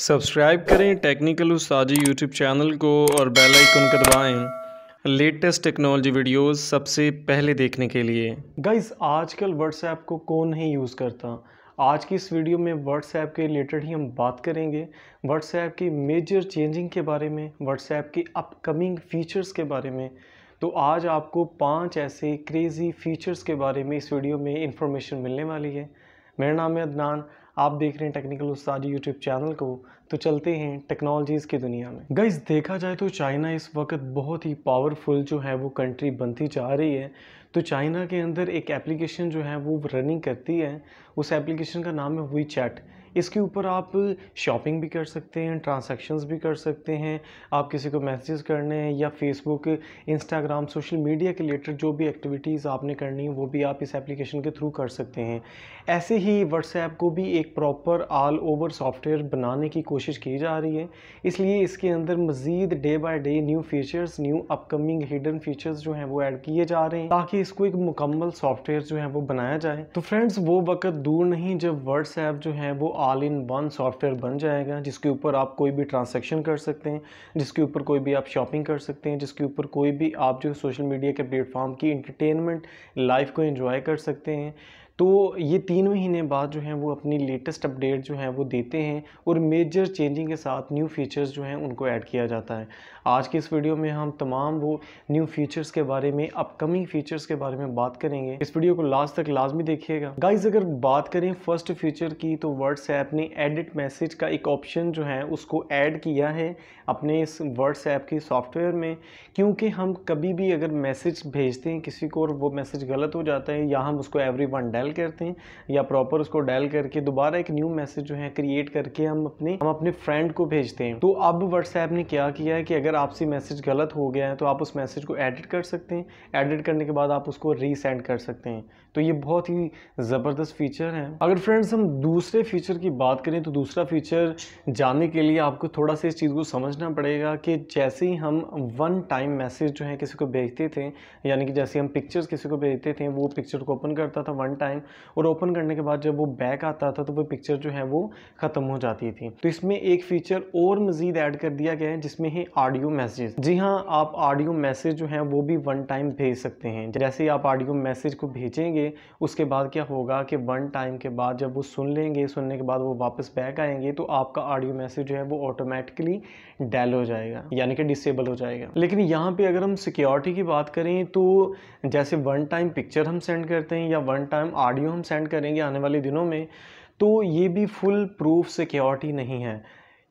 subscribe करें technical उस्ताजी YouTube channel को और बेल आइकन को लेटेस्ट टेक्नोलॉजी वीडियोस सबसे पहले देखने के लिए गाइस आजकल व्हाट्सएप को कौन नहीं यूज़ करता आज की इस वीडियो में व्हाट्सएप के रिलेटेड ही हम बात करेंगे व्हाट्सएप की मेजर चेंजिंग के बारे में व्हाट्सएप की अपकमिंग फ़ीचर्स के बारे में तो आज आपको पाँच ऐसे क्रेज़ी फ़ीचर्स के बारे में इस वीडियो में इंफॉर्मेशन मिलने वाली है मेरा नाम है अदनान आप देख रहे हैं टेक्निकल उस्तादी यूट्यूब चैनल को तो चलते हैं टेक्नोलॉजीज़ की दुनिया में गई देखा जाए तो चाइना इस वक्त बहुत ही पावरफुल जो है वो कंट्री बनती जा रही है तो चाइना के अंदर एक एप्लीकेशन जो है वो रनिंग करती है उस एप्लीकेशन का नाम है वी चैट इसके ऊपर आप शॉपिंग भी कर सकते हैं ट्रांसैक्शंस भी कर सकते हैं आप किसी को मैसेज करने हैं या फेसबुक इंस्टाग्राम सोशल मीडिया के रिलेटेड जो भी एक्टिविटीज़ आपने करनी है वो भी आप इस एप्लीकेशन के थ्रू कर सकते हैं ऐसे ही व्हाट्सएप को भी एक प्रॉपर ऑल ओवर सॉफ्टवेयर बनाने की कोशिश की जा रही है इसलिए इसके अंदर मज़ीद day by day new features new upcoming hidden features जो हैं वो ऐड किए जा रहे हैं ताकि इसको एक मुकम्मल सॉफ्टवेयर जो है वो बनाया जाए तो फ्रेंड्स वो वक्त दूर नहीं जब व्हाट्सएप जो है वो ऑल इन वन सॉफ्टवेयर बन जाएगा जिसके ऊपर आप कोई भी ट्रांसैक्शन कर सकते हैं जिसके ऊपर कोई भी आप शॉपिंग कर सकते हैं जिसके ऊपर कोई भी आप जो सोशल मीडिया के प्लेटफॉर्म की इंटरटेनमेंट लाइफ को इन्जॉय कर सकते हैं तो ये तीन महीने बाद जो है वो अपनी लेटेस्ट अपडेट जो है वो देते हैं और मेजर चेंजिंग के साथ न्यू फीचर्स जो हैं उनको ऐड किया जाता है आज की इस वीडियो में हम तमाम वो न्यू फीचर्स के बारे में अपकमिंग फीचर्स के बारे में बात करेंगे इस वीडियो को लास्ट तक लाजमी देखिएगा गाइज अगर बात करें फर्स्ट फीचर की तो व्हाट्सऐप ने एडिट मैसेज का एक ऑप्शन जो है उसको ऐड किया है अपने इस व्हाट्सऐप की सॉफ्टवेयर में क्योंकि हम कभी भी अगर मैसेज भेजते हैं किसी को और वो मैसेज गलत हो जाता है या हम उसको एवरी वन डेल डायल करते हैं या प्रॉपर उसको डायल करके दोबारा एक न्यू मैसेज जो है क्रिएट करके हम अपने हम अपने फ्रेंड को भेजते हैं तो अब व्हाट्सएप ने क्या किया है कि अगर आपसे मैसेज गलत हो गया है तो आप उस मैसेज को एडिट कर सकते हैं एडिट करने के बाद आप उसको रीसेंड कर सकते हैं तो ये बहुत ही ज़बरदस्त फीचर है अगर फ्रेंड्स हम दूसरे फीचर की बात करें तो दूसरा फीचर जानने के लिए आपको थोड़ा सा इस चीज़ को समझना पड़ेगा कि जैसे ही हम वन टाइम मैसेज जो है किसी को भेजते थे यानी कि जैसे हम पिक्चर्स किसी को भेजते थे वो पिक्चर को ओपन करता था वन टाइम फैन और ओपन करने के बाद जब वो बैक आता था तो वो पिक्चर जो है वो ख़त्म हो जाती थी तो इसमें एक फ़ीचर और मज़ीद ऐड कर दिया गया है जिसमें है ऑडियो मैसेज जी हाँ आप ऑडियो मैसेज जो है वो भी वन टाइम भेज सकते हैं जैसे ही आप ऑडियो मैसेज को भेजेंगे उसके बाद क्या होगा कि वन टाइम के बाद जब वो सुन लेंगे सुनने के बाद वो वापस बैक आएंगे तो आपका ऑडियो मैसेज जो है वो ऑटोमेटिकली डेल हो जाएगा यानी कि डिसेबल हो जाएगा लेकिन यहाँ पे अगर हम सिक्योरिटी की बात करें तो जैसे वन टाइम पिक्चर हम सेंड करते हैं या वन टाइम ऑडियो हम सेंड करेंगे आने वाले दिनों में तो ये भी फुल प्रूफ सिक्योरिटी नहीं है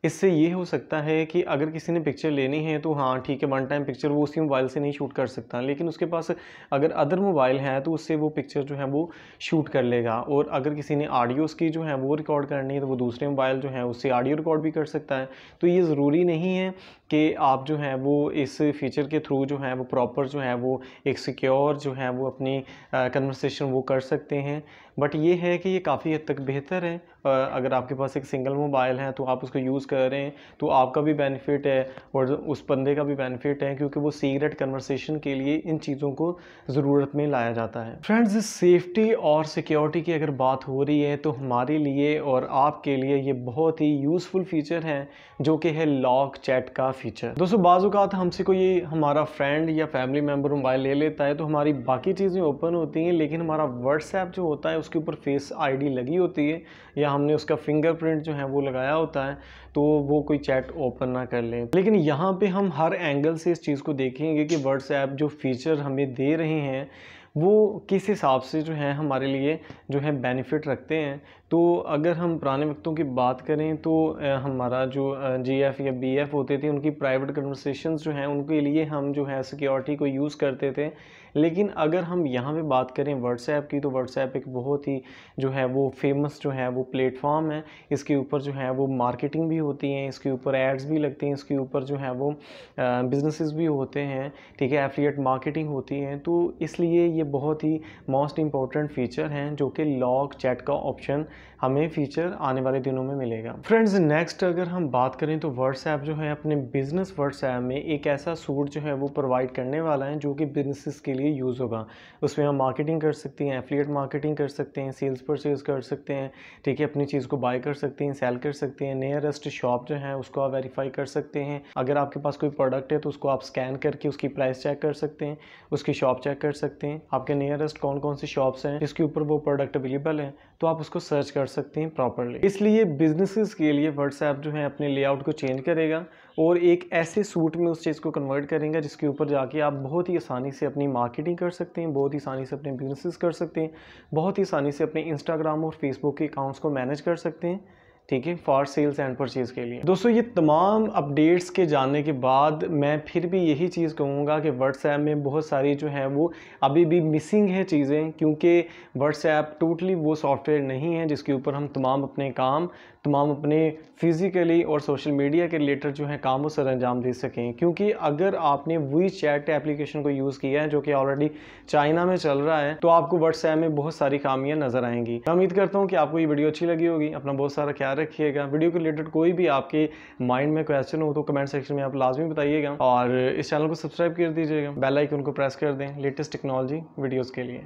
इससे ये हो सकता है कि अगर किसी ने पिक्चर लेनी है तो हाँ ठीक है वन टाइम पिक्चर वो उसी मोबाइल से नहीं शूट कर सकता लेकिन उसके पास अगर अदर मोबाइल है तो उससे वो पिक्चर जो है वो शूट कर लेगा और अगर किसी ने ऑडियोज़ की जो है वो रिकॉर्ड करनी है तो वो दूसरे मोबाइल जो है उससे ऑडियो रिकॉर्ड भी कर सकता है तो ये ज़रूरी नहीं है कि आप जो है वो इस फीचर के थ्रू जो है वो प्रॉपर जो है वो एक सिक्योर जो है वो अपनी कन्वर्सेशन वो कर सकते हैं बट ये है कि ये काफ़ी हद तक बेहतर है अगर आपके पास एक सिंगल मोबाइल है तो आप उसको यूज़ कर रहे हैं तो आपका भी बेनिफिट है और उस बंदे का भी बेनिफिट है क्योंकि वो सीक्रेट कन्वर्सेशन के लिए इन चीज़ों को ज़रूरत में लाया जाता है फ्रेंड्स सेफ्टी और सिक्योरिटी की अगर बात हो रही है तो हमारे लिए और आपके लिए ये बहुत ही यूज़फुल फ़ीचर है जो कि है लॉक चैट का फ़ीचर दोस्तों बाजूकात हमसे कोई हमारा फ्रेंड या फैमिली मेम्बर मोबाइल ले लेता है तो हमारी बाकी चीज़ें ओपन होती हैं लेकिन हमारा व्हाट्सएप जो होता है उसके ऊपर फेस आईडी लगी होती है या हमने उसका फिंगरप्रिंट जो है वो लगाया होता है तो वो कोई चैट ओपन ना कर लें लेकिन यहाँ पे हम हर एंगल से इस चीज़ को देखेंगे कि व्हाट्सएप जो फीचर हमें दे रहे हैं वो किस हिसाब से जो है हमारे लिए जो है बेनिफिट रखते हैं तो अगर हम पुराने वक्तों की बात करें तो हमारा जो जी एफ़ या बी एफ़ होते थे उनकी प्राइवेट कन्वर्सेशंस जो हैं उनके लिए हम जो है सिक्योरिटी को यूज़ करते थे लेकिन अगर हम यहाँ पे बात करें व्हाट्सएप की तो व्हाट्सएप एक बहुत ही जो है वो फेमस जो है वो प्लेटफॉर्म है इसके ऊपर जो है वो मार्केटिंग भी होती है इसके ऊपर एड्स भी लगते हैं इसके ऊपर जो है वो बिजनेसेस भी होते हैं ठीक है एफिलिएट मार्केटिंग होती है तो इसलिए ये बहुत ही मोस्ट इंपॉर्टेंट फीचर हैं जो कि लॉग चैट का ऑप्शन हमें फीचर आने वाले दिनों में मिलेगा फ्रेंड्स नेक्स्ट अगर हम बात करें तो व्हाट्सएप जो है अपने बिज़नेस व्हाट्सएप में एक ऐसा सूट जो है वो प्रोवाइड करने वाला है जो कि बिजनेसिस के लिए लिए यूज़ होगा उसमें हम मार्केटिंग कर सकते हैं एफिलिएट मार्केटिंग कर सकते हैं सेल्स परचेज कर सकते हैं ठीक है अपनी चीज़ को बाय कर सकते हैं सेल कर सकते हैं नियरेस्ट शॉप जो है उसको आप वेरीफाई कर सकते हैं अगर आपके पास कोई प्रोडक्ट है तो उसको आप स्कैन करके उसकी प्राइस चेक कर सकते हैं उसकी शॉप चेक कर सकते हैं आपके नियरेस्ट कौन कौन सी शॉप्स हैं जिसके ऊपर वो प्रोडक्ट अवेलेबल है तो आप उसको सर्च कर सकते हैं प्रॉपरली इसलिए बिजनेसेस के लिए व्हाट्सएप जो है अपने लेआउट को चेंज करेगा और एक ऐसे सूट में उस चीज़ को कन्वर्ट करेंगे जिसके ऊपर जाके आप बहुत ही आसानी से अपनी मार्केटिंग कर सकते हैं बहुत ही आसानी से अपने बिजनेसेस कर सकते हैं बहुत ही आसानी से अपने इंस्टाग्राम और फेसबुक के अकाउंट्स को मैनेज कर सकते हैं ठीक है फॉर सेल्स एंड परचेज़ के लिए दोस्तों ये तमाम अपडेट्स के जानने के बाद मैं फिर भी यही चीज़ कहूँगा कि व्हाट्सएप में बहुत सारी जो है वो अभी भी मिसिंग है चीज़ें क्योंकि व्हाट्सएप टोटली वो सॉफ्टवेयर नहीं है जिसके ऊपर हम तमाम अपने काम तमाम अपने फ़िज़िकली और सोशल मीडिया के रिलेटेड जो है काम सर अंजाम दे सकें क्योंकि अगर आपने वी चैट एप्लीकेशन को यूज़ किया है जो कि ऑलरेडी चाइना में चल रहा है तो आपको व्हाट्सएप में बहुत सारी खामियाँ नज़र आएंगी मैं उम्मीद करता हूँ कि आपको ये वीडियो अच्छी लगी होगी अपना बहुत सारा ख्याल रखिएगा वीडियो के रिलेटेड कोई भी आपके माइंड में क्वेश्चन हो तो कमेंट सेक्शन में आप लाजमी बताइएगा और इस चैनल को सब्सक्राइब कर दीजिएगा बेलाइक को प्रेस कर दें लेटेस्ट टेक्नोलॉजी वीडियोज़ के लिए